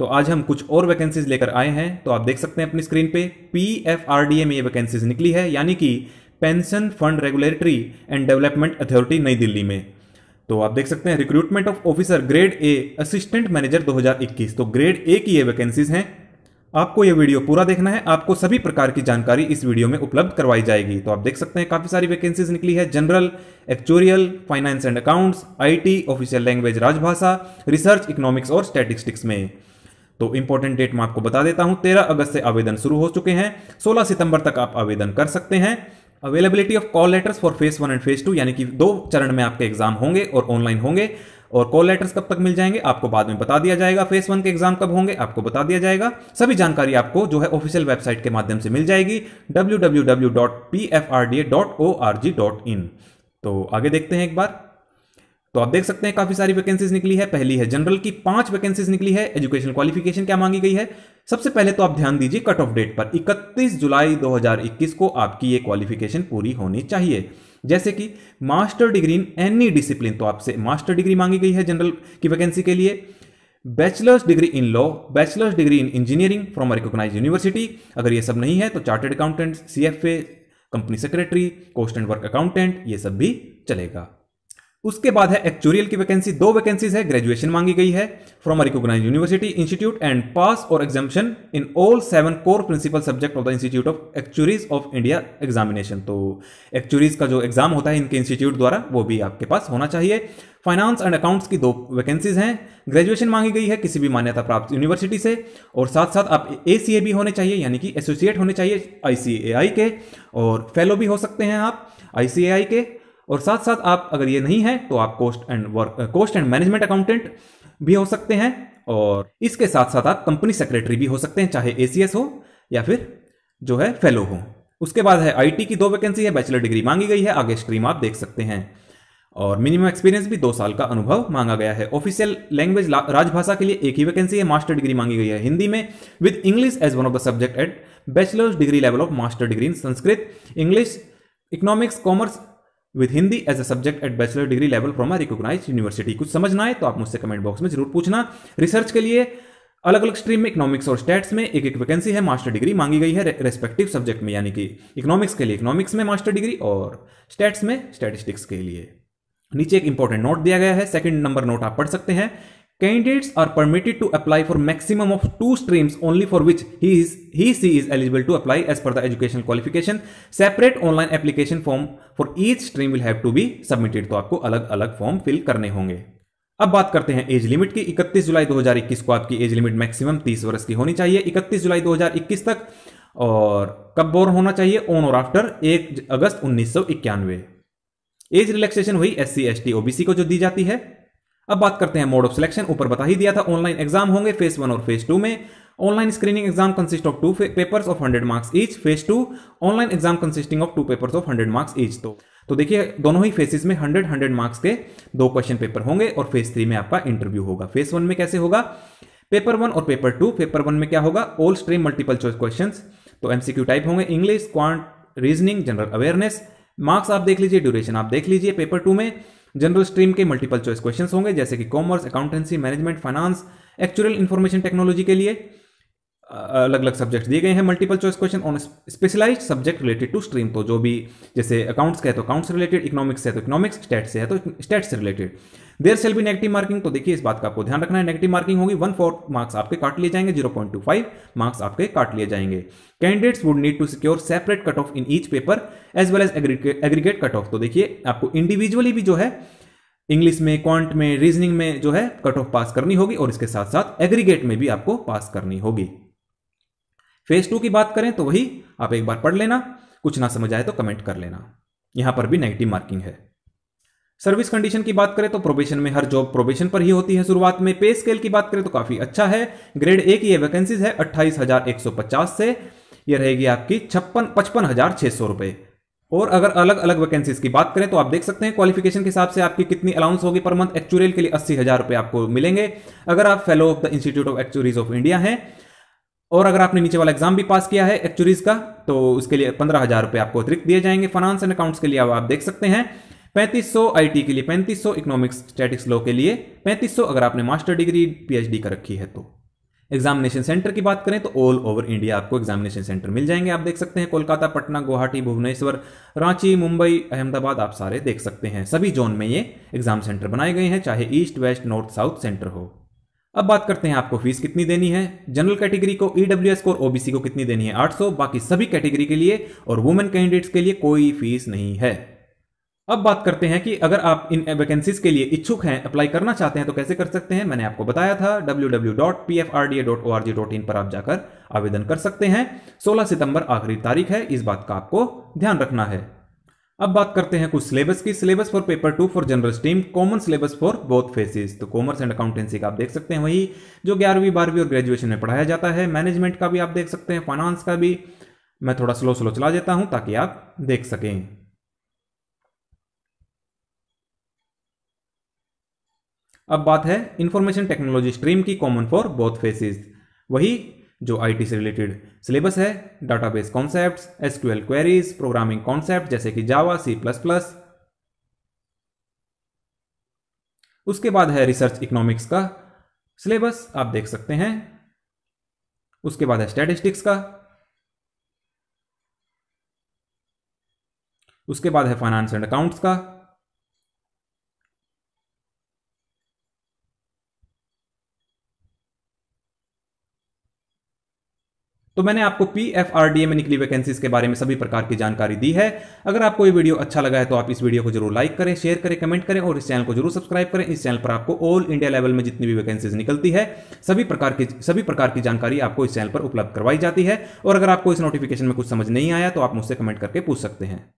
तो आज हम कुछ और वैकेंसीज लेकर आए हैं तो आप देख सकते हैं अपनी स्क्रीन पे P F R D A में ये वैकेंसीज निकली है यानी कि pension fund regulatory and development authority नई दिल्ली में तो आप देख सकते हैं recruitment of officer grade A assistant manager 2021 तो ग्रेड ए की ये वैकेंसीज हैं आपको ये वीडियो पूरा देखना है आपको सभी प्रकार की जानकारी इस वीडियो में उपलब्ध करवाई जाएगी तो आप देख सकते हैं काफी सारी वैकेंसीज निकली है general actuarial finance and accounts IT official language राजभाषा रिसर्च इकोनॉमिक्स और स्टैटिस्टिक्स में तो इंपॉर्टेंट डेट मैं आपको बता देता हूं तेरह अगस्त से आवेदन शुरू हो चुके हैं सोलह सितंबर तक आप आवेदन कर सकते हैं availability of call letters for phase one and phase two यानी कि दो चरण में आपके एग्जाम होंगे और ऑनलाइन होंगे और कॉल लेटर्स कब तक मिल जाएंगे आपको बाद में बता दिया जाएगा फेस वन के एग्जाम कब होंगे आपको बता दिया जाएगा सभी जानकारी आपको जो है ऑफिशियल वेबसाइट के माध्यम से मिल जाएगी डब्ल्यू तो आगे देखते हैं एक बार तो आप देख सकते हैं काफी सारी वैकेंसीज निकली है पहली है जनरल की पांच वैकेंसीज निकली है एजुकेशन क्वालिफिकेशन क्या मांगी गई है सबसे पहले तो आप ध्यान दीजिए कट ऑफ डेट पर 31 जुलाई 2021 को आपकी ये क्वालिफिकेशन पूरी होनी चाहिए जैसे कि master degree in any discipline तो आपसे मास्टर डिग्री मांगी गई है जनरल की वैकेंसी के लिए bachelors degree in law bachelors degree in engineering from recognise university अगर ये सब नहीं है तो chartered accountant C company secretary cost and work accountant ये सब भी चलेगा उसके बाद है एक्चुरियल की वैकेंसी दो वैकेंसीज है ग्रेजुएशन मांगी गई है from recognise university institute and pass और examination in all seven core principal subject of the institute of actuaries of India examination तो एक्चुरीज का जो एग्जाम होता है इनके इंस्टीट्यूट द्वारा वो भी आपके पास होना चाहिए फाइनेंस एंड अकाउंट्स की दो वैकेंसीज हैं ग्रेजुएशन मांगी गई है किसी भी मान्यता प्राप्त यूनिवर्सिटी से और साथ साथ आप ए भी होने चाहिए यानी कि एसोसिएट होने चाहिए आई के और फेलो भी हो सकते हैं आप आई के और साथ साथ आप अगर ये नहीं है तो आप cost and work cost and management accountant भी हो सकते हैं और इसके साथ साथ आप कंपनी सेक्रेटरी भी हो सकते हैं चाहे ए हो या फिर जो है फेलो हो उसके बाद है आईटी की दो वैकेंसी है बैचलर डिग्री मांगी गई है आगे स्ट्रीम आप देख सकते हैं और मिनिमम एक्सपीरियंस भी दो साल का अनुभव मांगा गया है ऑफिशियल लैंग्वेज राजभाषा के लिए एक ही वैकेंसी है मास्टर डिग्री मांगी गई है हिंदी में with English as one of the subject at bachelors degree level of master degree in Sanskrit English economics commerce with Hindi as a subject at bachelor degree level from a recognise university कुछ समझना है तो आप मुझसे कमेंट बॉक्स में जरूर पूछना research के लिए अलग अलग स्ट्रीम में इकोनॉमिक्स और स्टेट्स में एक एक वैकेंसी है मास्टर डिग्री मांगी गई है रेस्पेक्टिव सब्जेक्ट में यानी कि इकोनॉमिक्स के लिए इकोनॉमिक्स में मास्टर डिग्री और स्टेट्स में स्टेटिस्टिक्स के लिए नीचे एक इंपॉर्टेंट नोट दिया गया है सेकंड नंबर नोट आप पढ़ सकते हैं Candidates are permitted to apply for maximum of two streams only for which he is he she is eligible to apply as per the educational qualification. Separate online application form for each stream will have to be submitted. तो आपको अलग अलग form fill करने होंगे अब बात करते हैं एज लिमिट की 31 जुलाई 2021 को आपकी एज लिमिट मैक्सिमम 30 वर्ष की होनी चाहिए 31 जुलाई 2021 तक और कब बोर्न होना चाहिए ऑन और आफ्टर 1 अगस्त उन्नीस एज रिलैक्सेशन हुई S C S T OBC को जो दी जाती है अब बात करते हैं मोड ऑफ सिलेक्शन ऊपर बता ही दिया था ऑनलाइन एग्जाम होंगे फेज वन और फेज टू में online screening exam consist of two papers of hundred marks each phase two online exam consisting of two papers of hundred marks each तो तो देखिए दोनों ही फेसेस में हंड्रेड हंड्रेड मार्क्स के दो क्वेश्चन पेपर होंगे और फेज थ्री में आपका इंटरव्यू होगा फेज वन में कैसे होगा पेपर वन और पेपर टू पेपर वन में क्या होगा all stream multiple choice question तो एमसीक्यू टाइप होंगे English quant reasoning general awareness marks आप देख लीजिए ड्यूरेशन आप देख लीजिए पेपर टू में जनरल स्ट्रीम के मल्टीपल चॉइस क्वेश्चन होंगे जैसे कि commerce accountancy management finance actual information technology के लिए अलग अलग सब्जेक्ट दिए गए हैं multiple choice question on specialise subject related to stream तो जो भी जैसे अकाउंट्स का है तो अकाउंट्स रिलेटेड इकोनॉमिक्स है तो इकोनॉमिक्स स्टेट से है तो स्टेट से रिलेटेड देर सेल भी नेगेटिव मार्किंग तो देखिए इस बात का आपको ध्यान रखना है नेगेटिव मार्किंग होगी वन फोर्थ मार्क्स आपके काट लिए जाएंगे zero point two five marks आपके काट लिए जाएंगे candidates would need to secure separate cut off in each paper as well as aggregate cut off तो देखिए आपको इंडिविजुअली भी जो है इंग्लिश में क्वांट में रीजनिंग में जो है कट ऑफ पास करनी होगी और इसके साथ साथ एग्रीगेट में भी आपको पास करनी होगी फेज टू की बात करें तो वही आप एक बार पढ़ लेना कुछ ना समझ आए तो कमेंट कर लेना यहां पर भी नेगेटिव मार्किंग है सर्विस कंडीशन की बात करें तो प्रोबेशन में हर जॉब प्रोबेशन पर ही होती है शुरुआत में पे स्केल की बात करें तो काफी अच्छा है ग्रेड ए की ये वैकेंसीज है अट्ठाईस से ये रहेगी आपकी छप्पन पचपन हजार छह सौ रुपए और अगर अलग अलग वैकेंसीज की बात करें तो आप देख सकते हैं क्वालिफिकेशन के हिसाब से आपकी कितनी अलाउंस होगी पर मंथ एक्चुरियल के लिए अस्सी हजार रुपये आपको मिलेंगे अगर आप fellow of the institute of actuaries of India है और अगर आपने नीचे वाला एग्जाम भी पास किया है एक्चुरीज का तो उसके लिए पंद्रह हजार रुपये आपको अतिरिक्त दिए जाएंगे फाइनेंस एंड अकाउंट्स के लिए आप देख सकते हैं पैंतीस आईटी के लिए 3500 इकोनॉमिक्स स्टैटिक्स लॉ के लिए 3500 अगर आपने मास्टर डिग्री पीएचडी कर रखी है तो एग्जामिनेशन सेंटर की बात करें तो ऑल ओवर इंडिया आपको एग्जामिनेशन सेंटर मिल जाएंगे आप देख सकते हैं कोलकाता पटना गुवाहाटी भुवनेश्वर रांची मुंबई अहमदाबाद आप सारे देख सकते हैं सभी जोन में ये एग्जाम सेंटर बनाए गए हैं चाहे east west north south centre हो अब बात करते हैं आपको फीस कितनी देनी है जनरल कैटेगरी को ईडब्ल्यू और ओबीसी को कितनी देनी है 800 बाकी सभी कैटेगरी के लिए और वुमेन कैंडिडेट्स के लिए कोई फीस नहीं है अब बात करते हैं कि अगर आप इन वैकेंसीज के लिए इच्छुक हैं अप्लाई करना चाहते हैं तो कैसे कर सकते हैं मैंने आपको बताया था डब्ल्यू पर आप जाकर आवेदन कर सकते हैं 16 सितंबर आखिरी तारीख है इस बात का आपको ध्यान रखना है अब बात करते हैं कुछ सिलेबस की syllabus for paper two for general stream common syllabus for both phases तो कॉमर्स एंड अकाउंटेंसी का आप देख सकते हैं वही जो ग्यारहवीं बारहवीं और ग्रेजुएशन में पढ़ाया जाता है मैनेजमेंट का भी आप देख सकते हैं फाइनेंस का भी मैं थोड़ा स्लो स्लो चला देता हूं ताकि आप देख सकें अब बात है इन्फॉर्मेशन टेक्नोलॉजी स्ट्रीम की कॉमन फॉर बोथ फेसेस वही जो आईटी से रिलेटेड सिलेबस है database concepts SQL queries programming concept जैसे कि जावा सी प्लस प्लस उसके बाद है रिसर्च इकोनॉमिक्स का सिलेबस आप देख सकते हैं उसके बाद है स्टैटिस्टिक्स का उसके बाद है फाइनेंस एंड अकाउंट्स का तो मैंने आपको P F R D A में निकली वैकेंसीज के बारे में सभी प्रकार की जानकारी दी है अगर आपको ये वीडियो अच्छा लगा है तो आप इस वीडियो को जरूर लाइक करें शेयर करें कमेंट करें और इस चैनल को जरूर सब्सक्राइब करें इस चैनल पर आपको ऑल इंडिया लेवल में जितनी भी वैकेंसीज निकलती है सभी प्रकार की सभी प्रकार की जानकारी आपको इस चैनल पर उपलब्ध करवाई जाती है और अगर आपको इस नोटिफिकेशन में कुछ समझ नहीं आया तो आप मुझसे कमेंट करके पूछ सकते हैं